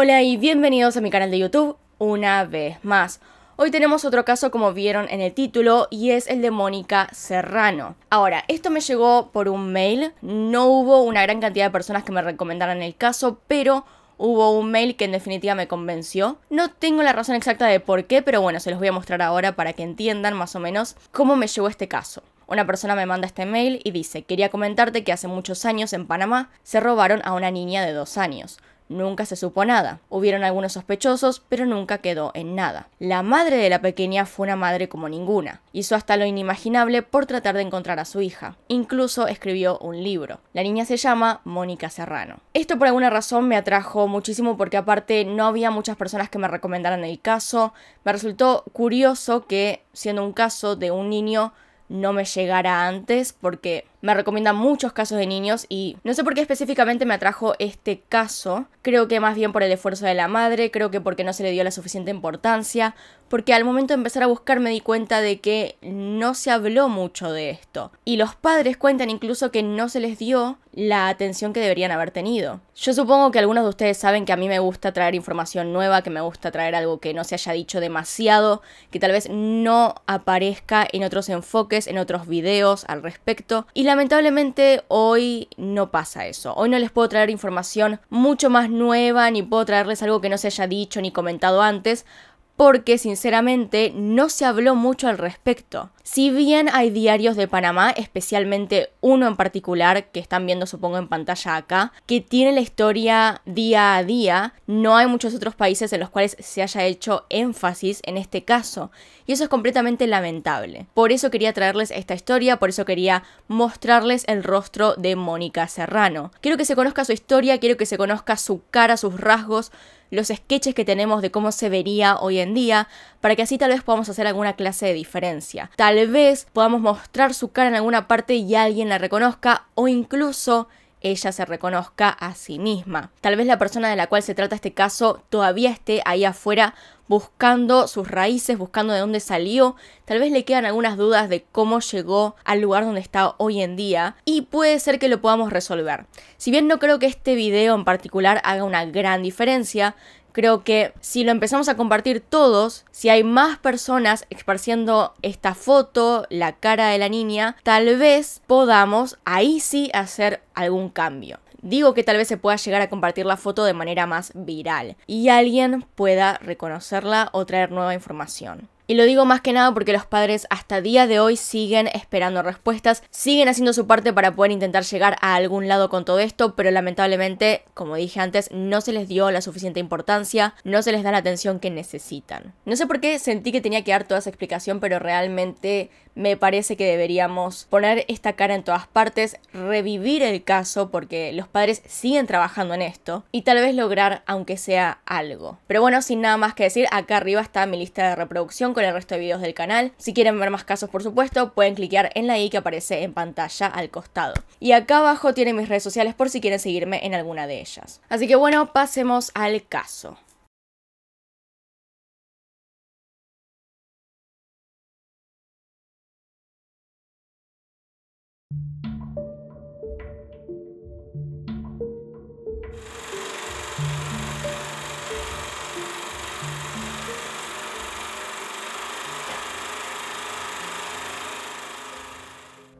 Hola y bienvenidos a mi canal de YouTube una vez más. Hoy tenemos otro caso como vieron en el título y es el de Mónica Serrano. Ahora, esto me llegó por un mail, no hubo una gran cantidad de personas que me recomendaran el caso, pero hubo un mail que en definitiva me convenció. No tengo la razón exacta de por qué, pero bueno, se los voy a mostrar ahora para que entiendan más o menos cómo me llegó este caso. Una persona me manda este mail y dice, quería comentarte que hace muchos años en Panamá se robaron a una niña de dos años nunca se supo nada. Hubieron algunos sospechosos, pero nunca quedó en nada. La madre de la pequeña fue una madre como ninguna. Hizo hasta lo inimaginable por tratar de encontrar a su hija. Incluso escribió un libro. La niña se llama Mónica Serrano. Esto por alguna razón me atrajo muchísimo porque aparte no había muchas personas que me recomendaran el caso. Me resultó curioso que, siendo un caso de un niño, no me llegara antes porque me recomienda muchos casos de niños y no sé por qué específicamente me atrajo este caso. Creo que más bien por el esfuerzo de la madre, creo que porque no se le dio la suficiente importancia, porque al momento de empezar a buscar me di cuenta de que no se habló mucho de esto. Y los padres cuentan incluso que no se les dio la atención que deberían haber tenido. Yo supongo que algunos de ustedes saben que a mí me gusta traer información nueva, que me gusta traer algo que no se haya dicho demasiado, que tal vez no aparezca en otros enfoques, en otros videos al respecto. Y lamentablemente hoy no pasa eso. Hoy no les puedo traer información mucho más nueva, ni puedo traerles algo que no se haya dicho ni comentado antes, porque sinceramente no se habló mucho al respecto. Si bien hay diarios de Panamá, especialmente uno en particular que están viendo supongo en pantalla acá, que tiene la historia día a día, no hay muchos otros países en los cuales se haya hecho énfasis en este caso. Y eso es completamente lamentable. Por eso quería traerles esta historia, por eso quería mostrarles el rostro de Mónica Serrano. Quiero que se conozca su historia, quiero que se conozca su cara, sus rasgos, los sketches que tenemos de cómo se vería hoy en día, para que así tal vez podamos hacer alguna clase de diferencia. Tal vez podamos mostrar su cara en alguna parte y alguien la reconozca o incluso ella se reconozca a sí misma. Tal vez la persona de la cual se trata este caso todavía esté ahí afuera buscando sus raíces, buscando de dónde salió, tal vez le quedan algunas dudas de cómo llegó al lugar donde está hoy en día y puede ser que lo podamos resolver. Si bien no creo que este video en particular haga una gran diferencia, creo que si lo empezamos a compartir todos, si hay más personas esparciendo esta foto, la cara de la niña, tal vez podamos ahí sí hacer algún cambio. Digo que tal vez se pueda llegar a compartir la foto de manera más viral y alguien pueda reconocerla o traer nueva información. Y lo digo más que nada porque los padres hasta día de hoy siguen esperando respuestas, siguen haciendo su parte para poder intentar llegar a algún lado con todo esto, pero lamentablemente, como dije antes, no se les dio la suficiente importancia, no se les da la atención que necesitan. No sé por qué sentí que tenía que dar toda esa explicación, pero realmente me parece que deberíamos poner esta cara en todas partes, revivir el caso porque los padres siguen trabajando en esto y tal vez lograr aunque sea algo. Pero bueno, sin nada más que decir, acá arriba está mi lista de reproducción con el resto de videos del canal. Si quieren ver más casos, por supuesto, pueden cliquear en la i que aparece en pantalla al costado. Y acá abajo tienen mis redes sociales por si quieren seguirme en alguna de ellas. Así que bueno, pasemos al caso.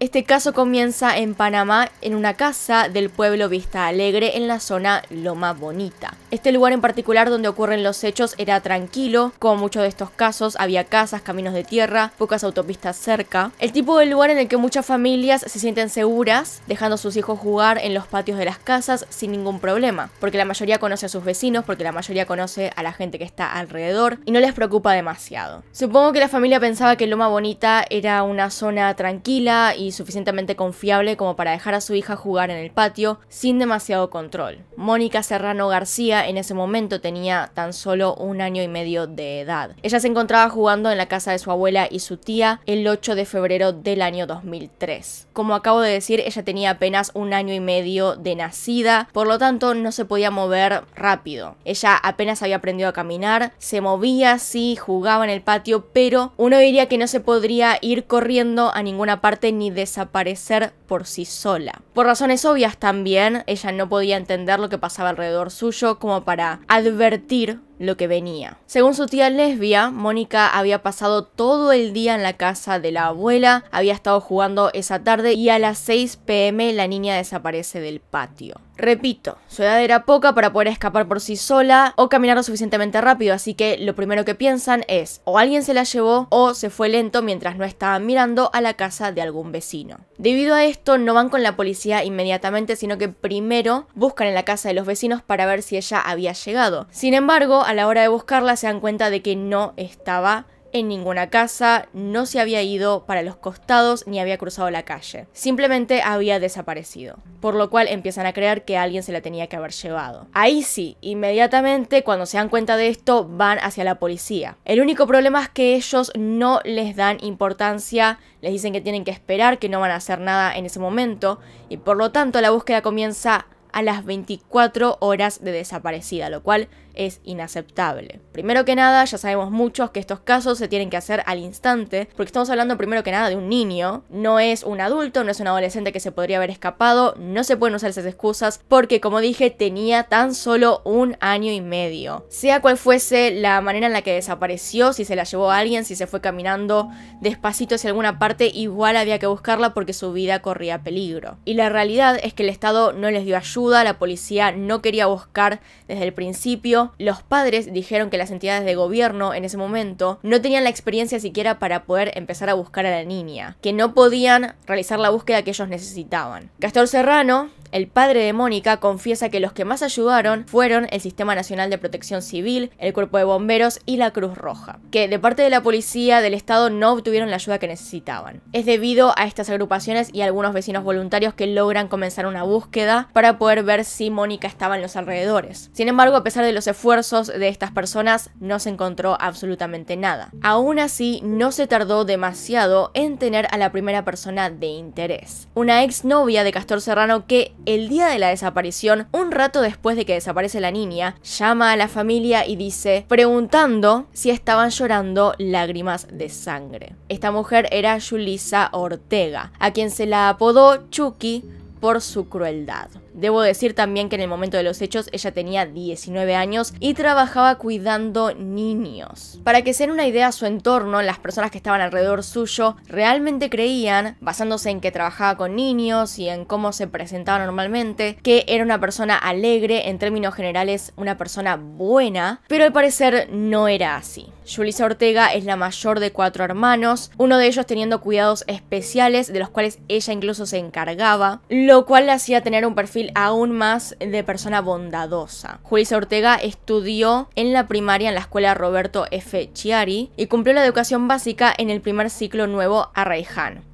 Este caso comienza en Panamá, en una casa del pueblo Vista Alegre, en la zona Loma Bonita. Este lugar en particular donde ocurren los hechos era tranquilo, como muchos de estos casos, había casas, caminos de tierra, pocas autopistas cerca. El tipo de lugar en el que muchas familias se sienten seguras, dejando a sus hijos jugar en los patios de las casas sin ningún problema, porque la mayoría conoce a sus vecinos, porque la mayoría conoce a la gente que está alrededor y no les preocupa demasiado. Supongo que la familia pensaba que Loma Bonita era una zona tranquila y suficientemente confiable como para dejar a su hija jugar en el patio sin demasiado control. Mónica Serrano García en ese momento tenía tan solo un año y medio de edad. Ella se encontraba jugando en la casa de su abuela y su tía el 8 de febrero del año 2003. Como acabo de decir, ella tenía apenas un año y medio de nacida, por lo tanto no se podía mover rápido. Ella apenas había aprendido a caminar, se movía, sí, jugaba en el patio, pero uno diría que no se podría ir corriendo a ninguna parte ni desaparecer por sí sola. Por razones obvias también, ella no podía entender lo que pasaba alrededor suyo como para advertir lo que venía. Según su tía lesbia, Mónica había pasado todo el día en la casa de la abuela, había estado jugando esa tarde y a las 6 pm la niña desaparece del patio. Repito, su edad era poca para poder escapar por sí sola o caminar lo suficientemente rápido, así que lo primero que piensan es o alguien se la llevó o se fue lento mientras no estaban mirando a la casa de algún vecino. Debido a esto, no van con la policía inmediatamente, sino que primero buscan en la casa de los vecinos para ver si ella había llegado. Sin embargo, a la hora de buscarla se dan cuenta de que no estaba en ninguna casa, no se había ido para los costados ni había cruzado la calle. Simplemente había desaparecido. Por lo cual empiezan a creer que alguien se la tenía que haber llevado. Ahí sí, inmediatamente cuando se dan cuenta de esto van hacia la policía. El único problema es que ellos no les dan importancia, les dicen que tienen que esperar, que no van a hacer nada en ese momento y por lo tanto la búsqueda comienza a las 24 horas de desaparecida, lo cual es inaceptable. Primero que nada, ya sabemos muchos que estos casos se tienen que hacer al instante, porque estamos hablando primero que nada de un niño, no es un adulto, no es un adolescente que se podría haber escapado, no se pueden usar esas excusas, porque como dije, tenía tan solo un año y medio. Sea cual fuese la manera en la que desapareció, si se la llevó a alguien, si se fue caminando despacito hacia alguna parte, igual había que buscarla porque su vida corría peligro. Y la realidad es que el Estado no les dio ayuda, la policía no quería buscar desde el principio, los padres dijeron que las entidades de gobierno en ese momento no tenían la experiencia siquiera para poder empezar a buscar a la niña, que no podían realizar la búsqueda que ellos necesitaban. Castor Serrano el padre de Mónica confiesa que los que más ayudaron fueron el Sistema Nacional de Protección Civil, el Cuerpo de Bomberos y la Cruz Roja, que de parte de la policía del Estado no obtuvieron la ayuda que necesitaban. Es debido a estas agrupaciones y algunos vecinos voluntarios que logran comenzar una búsqueda para poder ver si Mónica estaba en los alrededores. Sin embargo, a pesar de los esfuerzos de estas personas, no se encontró absolutamente nada. Aún así, no se tardó demasiado en tener a la primera persona de interés. Una exnovia de Castor Serrano que el día de la desaparición, un rato después de que desaparece la niña, llama a la familia y dice, preguntando si estaban llorando lágrimas de sangre. Esta mujer era Julissa Ortega, a quien se la apodó Chucky por su crueldad. Debo decir también que en el momento de los hechos ella tenía 19 años y trabajaba cuidando niños. Para que se den una idea su entorno, las personas que estaban alrededor suyo realmente creían, basándose en que trabajaba con niños y en cómo se presentaba normalmente, que era una persona alegre, en términos generales una persona buena, pero al parecer no era así. Julissa Ortega es la mayor de cuatro hermanos, uno de ellos teniendo cuidados especiales de los cuales ella incluso se encargaba, lo cual la hacía tener un perfil aún más de persona bondadosa. Julissa Ortega estudió en la primaria en la escuela Roberto F. Chiari y cumplió la educación básica en el primer ciclo nuevo a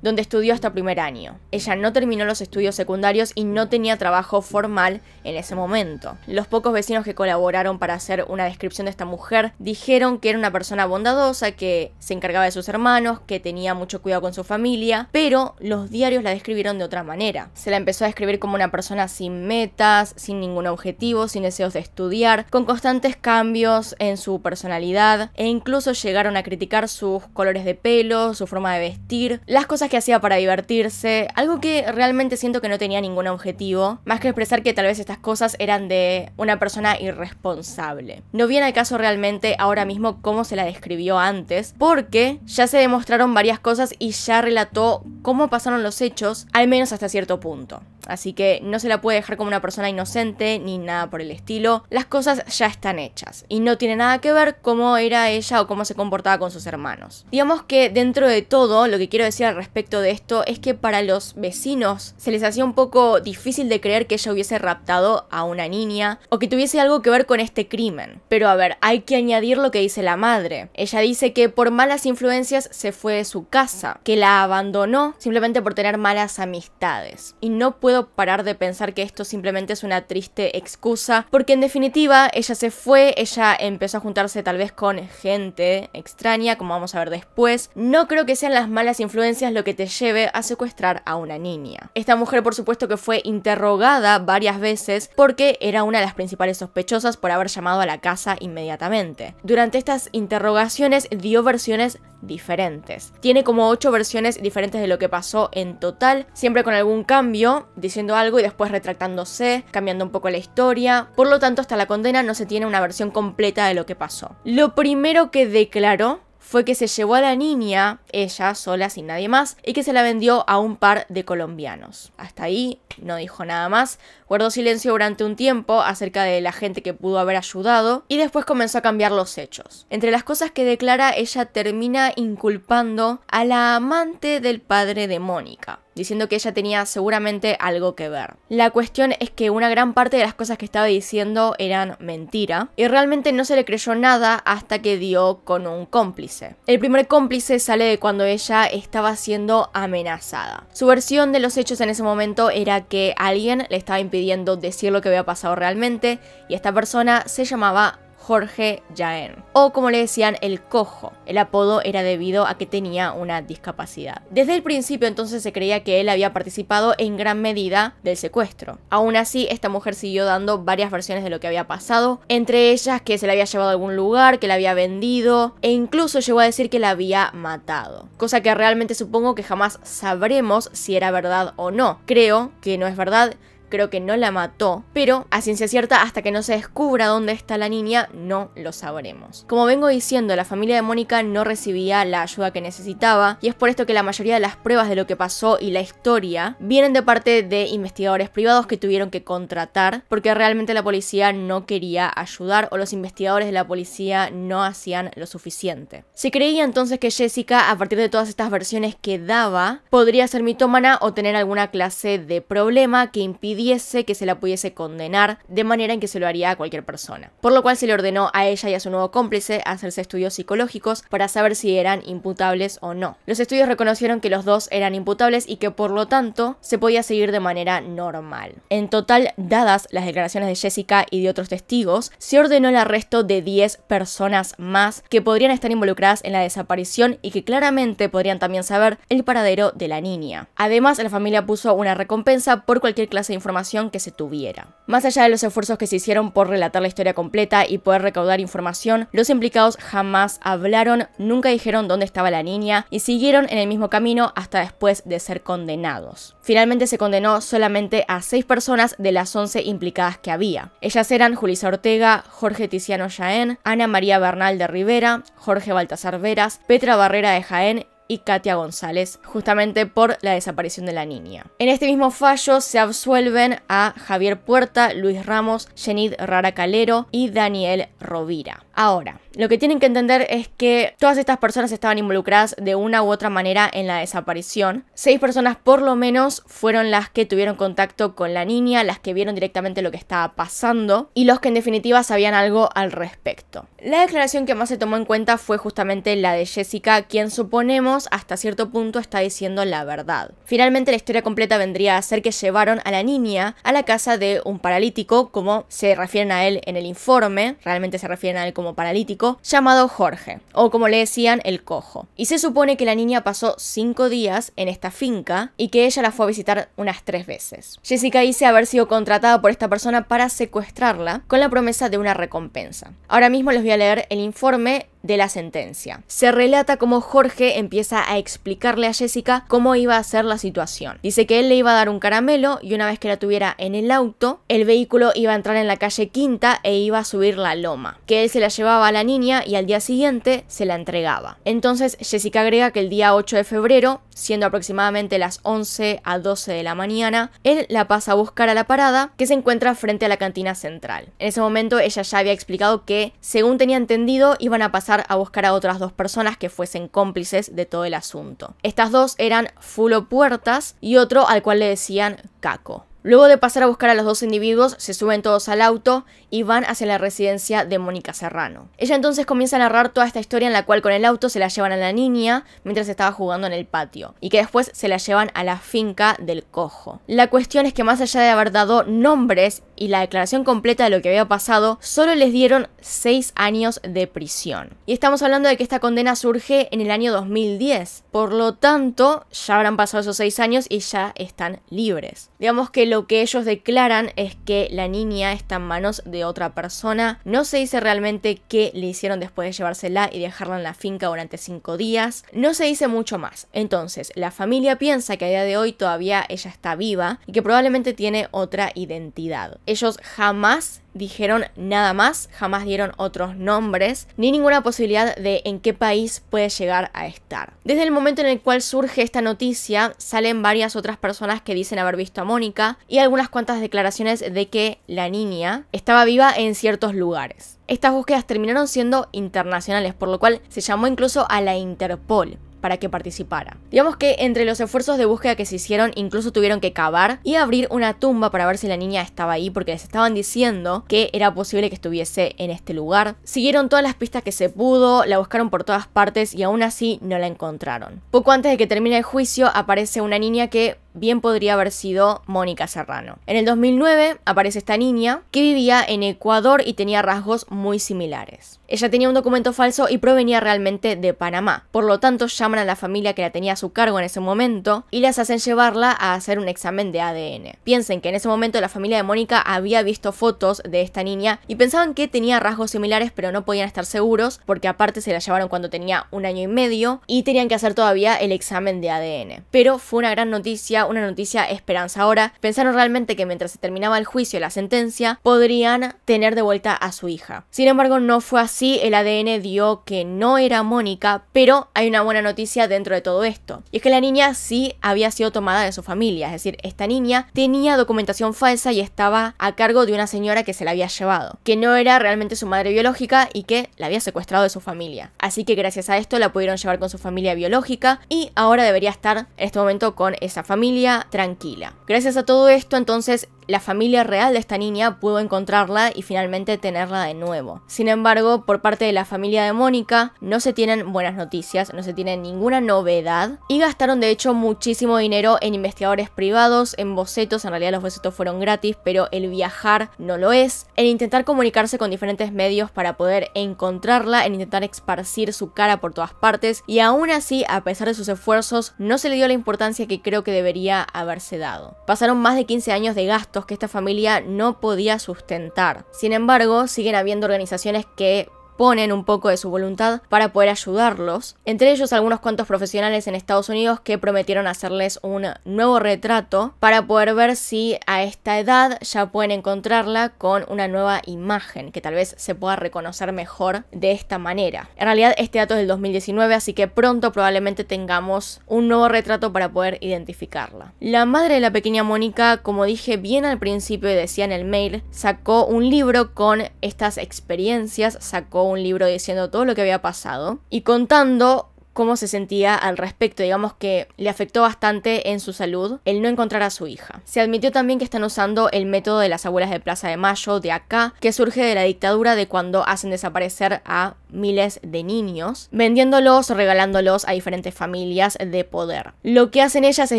donde estudió hasta primer año. Ella no terminó los estudios secundarios y no tenía trabajo formal en ese momento. Los pocos vecinos que colaboraron para hacer una descripción de esta mujer dijeron que era una persona persona bondadosa que se encargaba de sus hermanos, que tenía mucho cuidado con su familia, pero los diarios la describieron de otra manera. Se la empezó a describir como una persona sin metas, sin ningún objetivo, sin deseos de estudiar, con constantes cambios en su personalidad e incluso llegaron a criticar sus colores de pelo, su forma de vestir, las cosas que hacía para divertirse, algo que realmente siento que no tenía ningún objetivo, más que expresar que tal vez estas cosas eran de una persona irresponsable. No viene al caso realmente ahora mismo cómo se la describió antes, porque ya se demostraron varias cosas y ya relató cómo pasaron los hechos, al menos hasta cierto punto. Así que no se la puede dejar como una persona inocente ni nada por el estilo. Las cosas ya están hechas y no tiene nada que ver cómo era ella o cómo se comportaba con sus hermanos. Digamos que dentro de todo, lo que quiero decir al respecto de esto es que para los vecinos se les hacía un poco difícil de creer que ella hubiese raptado a una niña o que tuviese algo que ver con este crimen. Pero a ver, hay que añadir lo que dice la madre ella dice que por malas influencias se fue de su casa, que la abandonó simplemente por tener malas amistades. Y no puedo parar de pensar que esto simplemente es una triste excusa, porque en definitiva ella se fue, ella empezó a juntarse tal vez con gente extraña, como vamos a ver después. No creo que sean las malas influencias lo que te lleve a secuestrar a una niña. Esta mujer por supuesto que fue interrogada varias veces porque era una de las principales sospechosas por haber llamado a la casa inmediatamente. Durante estas interrogaciones interrogaciones dio versiones diferentes. Tiene como 8 versiones diferentes de lo que pasó en total, siempre con algún cambio, diciendo algo y después retractándose, cambiando un poco la historia. Por lo tanto, hasta la condena no se tiene una versión completa de lo que pasó. Lo primero que declaró fue que se llevó a la niña, ella sola, sin nadie más, y que se la vendió a un par de colombianos. Hasta ahí no dijo nada más, guardó silencio durante un tiempo acerca de la gente que pudo haber ayudado, y después comenzó a cambiar los hechos. Entre las cosas que declara, ella termina inculpando a la amante del padre de Mónica diciendo que ella tenía seguramente algo que ver. La cuestión es que una gran parte de las cosas que estaba diciendo eran mentira y realmente no se le creyó nada hasta que dio con un cómplice. El primer cómplice sale de cuando ella estaba siendo amenazada. Su versión de los hechos en ese momento era que alguien le estaba impidiendo decir lo que había pasado realmente y esta persona se llamaba Jorge Jaén, o como le decían el cojo. El apodo era debido a que tenía una discapacidad. Desde el principio entonces se creía que él había participado en gran medida del secuestro. Aún así, esta mujer siguió dando varias versiones de lo que había pasado, entre ellas que se la había llevado a algún lugar, que la había vendido e incluso llegó a decir que la había matado. Cosa que realmente supongo que jamás sabremos si era verdad o no. Creo que no es verdad creo que no la mató, pero a ciencia cierta hasta que no se descubra dónde está la niña no lo sabremos. Como vengo diciendo, la familia de Mónica no recibía la ayuda que necesitaba y es por esto que la mayoría de las pruebas de lo que pasó y la historia vienen de parte de investigadores privados que tuvieron que contratar porque realmente la policía no quería ayudar o los investigadores de la policía no hacían lo suficiente. Se creía entonces que Jessica, a partir de todas estas versiones que daba, podría ser mitómana o tener alguna clase de problema que impidiera que se la pudiese condenar de manera en que se lo haría a cualquier persona. Por lo cual se le ordenó a ella y a su nuevo cómplice hacerse estudios psicológicos para saber si eran imputables o no. Los estudios reconocieron que los dos eran imputables y que por lo tanto se podía seguir de manera normal. En total, dadas las declaraciones de Jessica y de otros testigos, se ordenó el arresto de 10 personas más que podrían estar involucradas en la desaparición y que claramente podrían también saber el paradero de la niña. Además, la familia puso una recompensa por cualquier clase de información información que se tuviera. Más allá de los esfuerzos que se hicieron por relatar la historia completa y poder recaudar información, los implicados jamás hablaron, nunca dijeron dónde estaba la niña y siguieron en el mismo camino hasta después de ser condenados. Finalmente se condenó solamente a seis personas de las 11 implicadas que había. Ellas eran Julisa Ortega, Jorge Tiziano Jaén, Ana María Bernal de Rivera, Jorge Baltasar Veras, Petra Barrera de Jaén y Katia González, justamente por la desaparición de la niña. En este mismo fallo se absuelven a Javier Puerta, Luis Ramos, Jenid Rara Calero y Daniel Rovira. Ahora, lo que tienen que entender es que todas estas personas estaban involucradas de una u otra manera en la desaparición. Seis personas por lo menos fueron las que tuvieron contacto con la niña, las que vieron directamente lo que estaba pasando y los que en definitiva sabían algo al respecto. La declaración que más se tomó en cuenta fue justamente la de Jessica, quien suponemos hasta cierto punto está diciendo la verdad. Finalmente la historia completa vendría a ser que llevaron a la niña a la casa de un paralítico, como se refieren a él en el informe, realmente se refieren a él como paralítico, llamado Jorge, o como le decían, el cojo. Y se supone que la niña pasó cinco días en esta finca y que ella la fue a visitar unas tres veces. Jessica dice haber sido contratada por esta persona para secuestrarla con la promesa de una recompensa. Ahora mismo les voy a leer el informe de la sentencia. Se relata cómo Jorge empieza a explicarle a Jessica cómo iba a ser la situación. Dice que él le iba a dar un caramelo y una vez que la tuviera en el auto, el vehículo iba a entrar en la calle Quinta e iba a subir la loma, que él se la llevaba a la niña y al día siguiente se la entregaba. Entonces Jessica agrega que el día 8 de febrero, siendo aproximadamente las 11 a 12 de la mañana, él la pasa a buscar a la parada que se encuentra frente a la cantina central. En ese momento ella ya había explicado que, según tenía entendido, iban a pasar a buscar a otras dos personas que fuesen cómplices de todo el asunto. Estas dos eran Fulopuertas y otro al cual le decían Caco. Luego de pasar a buscar a los dos individuos, se suben todos al auto y van hacia la residencia de Mónica Serrano. Ella entonces comienza a narrar toda esta historia en la cual con el auto se la llevan a la niña mientras estaba jugando en el patio y que después se la llevan a la finca del cojo. La cuestión es que más allá de haber dado nombres y la declaración completa de lo que había pasado, solo les dieron seis años de prisión. Y estamos hablando de que esta condena surge en el año 2010. Por lo tanto, ya habrán pasado esos seis años y ya están libres. Digamos que lo que ellos declaran es que la niña está en manos de otra persona. No se dice realmente qué le hicieron después de llevársela y dejarla en la finca durante cinco días. No se dice mucho más. Entonces, la familia piensa que a día de hoy todavía ella está viva y que probablemente tiene otra identidad. Ellos jamás dijeron nada más, jamás dieron otros nombres, ni ninguna posibilidad de en qué país puede llegar a estar. Desde el momento en el cual surge esta noticia, salen varias otras personas que dicen haber visto a Mónica y algunas cuantas declaraciones de que la niña estaba viva en ciertos lugares. Estas búsquedas terminaron siendo internacionales, por lo cual se llamó incluso a la Interpol para que participara. Digamos que entre los esfuerzos de búsqueda que se hicieron, incluso tuvieron que cavar y abrir una tumba para ver si la niña estaba ahí, porque les estaban diciendo que era posible que estuviese en este lugar. Siguieron todas las pistas que se pudo, la buscaron por todas partes y aún así no la encontraron. Poco antes de que termine el juicio, aparece una niña que bien podría haber sido Mónica Serrano. En el 2009 aparece esta niña que vivía en Ecuador y tenía rasgos muy similares. Ella tenía un documento falso y provenía realmente de Panamá. Por lo tanto, llaman a la familia que la tenía a su cargo en ese momento y las hacen llevarla a hacer un examen de ADN. Piensen que en ese momento la familia de Mónica había visto fotos de esta niña y pensaban que tenía rasgos similares, pero no podían estar seguros porque aparte se la llevaron cuando tenía un año y medio y tenían que hacer todavía el examen de ADN. Pero fue una gran noticia una noticia esperanza ahora, Pensaron realmente que mientras se terminaba el juicio y la sentencia, podrían tener de vuelta a su hija. Sin embargo, no fue así, el ADN dio que no era Mónica, pero hay una buena noticia dentro de todo esto. Y es que la niña sí había sido tomada de su familia, es decir, esta niña tenía documentación falsa y estaba a cargo de una señora que se la había llevado, que no era realmente su madre biológica y que la había secuestrado de su familia. Así que gracias a esto la pudieron llevar con su familia biológica y ahora debería estar en este momento con esa familia tranquila. Gracias a todo esto, entonces la familia real de esta niña pudo encontrarla y finalmente tenerla de nuevo. Sin embargo, por parte de la familia de Mónica no se tienen buenas noticias, no se tiene ninguna novedad y gastaron de hecho muchísimo dinero en investigadores privados, en bocetos, en realidad los bocetos fueron gratis, pero el viajar no lo es, en intentar comunicarse con diferentes medios para poder encontrarla, en intentar esparcir su cara por todas partes y aún así, a pesar de sus esfuerzos, no se le dio la importancia que creo que debería haberse dado. Pasaron más de 15 años de gasto que esta familia no podía sustentar. Sin embargo, siguen habiendo organizaciones que ponen un poco de su voluntad para poder ayudarlos, entre ellos algunos cuantos profesionales en Estados Unidos que prometieron hacerles un nuevo retrato para poder ver si a esta edad ya pueden encontrarla con una nueva imagen que tal vez se pueda reconocer mejor de esta manera. En realidad este dato es del 2019, así que pronto probablemente tengamos un nuevo retrato para poder identificarla. La madre de la pequeña Mónica, como dije bien al principio y decía en el mail, sacó un libro con estas experiencias, sacó un libro diciendo todo lo que había pasado y contando cómo se sentía al respecto, digamos que le afectó bastante en su salud el no encontrar a su hija. Se admitió también que están usando el método de las abuelas de Plaza de Mayo, de acá, que surge de la dictadura de cuando hacen desaparecer a miles de niños, vendiéndolos o regalándolos a diferentes familias de poder. Lo que hacen ellas es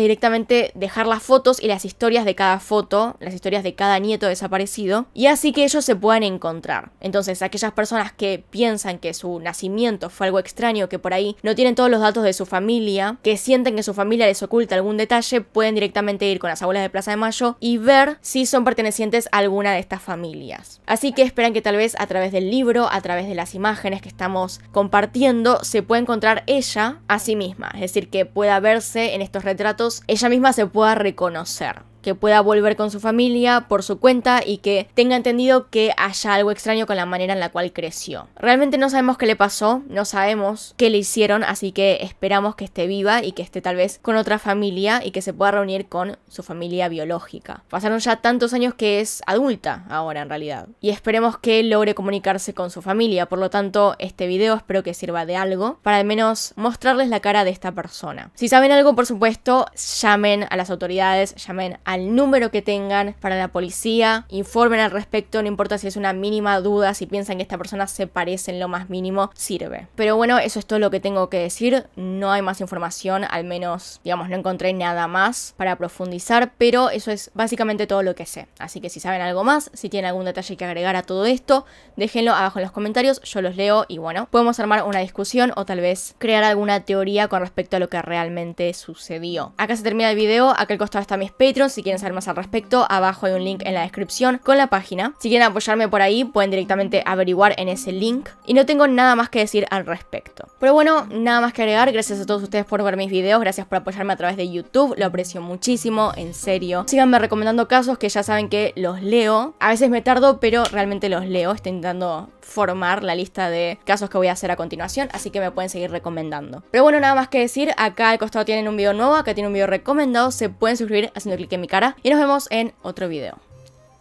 directamente dejar las fotos y las historias de cada foto, las historias de cada nieto desaparecido, y así que ellos se puedan encontrar. Entonces, aquellas personas que piensan que su nacimiento fue algo extraño, que por ahí no tienen todos los datos de su familia, que sienten que su familia les oculta algún detalle, pueden directamente ir con las abuelas de Plaza de Mayo y ver si son pertenecientes a alguna de estas familias. Así que esperan que tal vez a través del libro, a través de las imágenes, estamos compartiendo, se puede encontrar ella a sí misma, es decir, que pueda verse en estos retratos, ella misma se pueda reconocer que pueda volver con su familia por su cuenta y que tenga entendido que haya algo extraño con la manera en la cual creció. Realmente no sabemos qué le pasó, no sabemos qué le hicieron, así que esperamos que esté viva y que esté tal vez con otra familia y que se pueda reunir con su familia biológica. Pasaron ya tantos años que es adulta ahora en realidad y esperemos que logre comunicarse con su familia, por lo tanto este video espero que sirva de algo para al menos mostrarles la cara de esta persona. Si saben algo, por supuesto, llamen a las autoridades, llamen a al número que tengan para la policía, informen al respecto, no importa si es una mínima duda, si piensan que esta persona se parece en lo más mínimo, sirve. Pero bueno, eso es todo lo que tengo que decir, no hay más información, al menos, digamos, no encontré nada más para profundizar, pero eso es básicamente todo lo que sé. Así que si saben algo más, si tienen algún detalle que agregar a todo esto, déjenlo abajo en los comentarios, yo los leo y bueno, podemos armar una discusión o tal vez crear alguna teoría con respecto a lo que realmente sucedió. Acá se termina el video, acá al costado está mis Patreons, si quieren saber más al respecto, abajo hay un link en la descripción con la página. Si quieren apoyarme por ahí, pueden directamente averiguar en ese link. Y no tengo nada más que decir al respecto. Pero bueno, nada más que agregar. Gracias a todos ustedes por ver mis videos. Gracias por apoyarme a través de YouTube. Lo aprecio muchísimo, en serio. Síganme recomendando casos que ya saben que los leo. A veces me tardo, pero realmente los leo. Estoy intentando formar la lista de casos que voy a hacer a continuación, así que me pueden seguir recomendando. Pero bueno, nada más que decir, acá al costado tienen un video nuevo, acá tienen un video recomendado, se pueden suscribir haciendo clic en mi canal y nos vemos en otro video.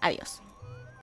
Adiós.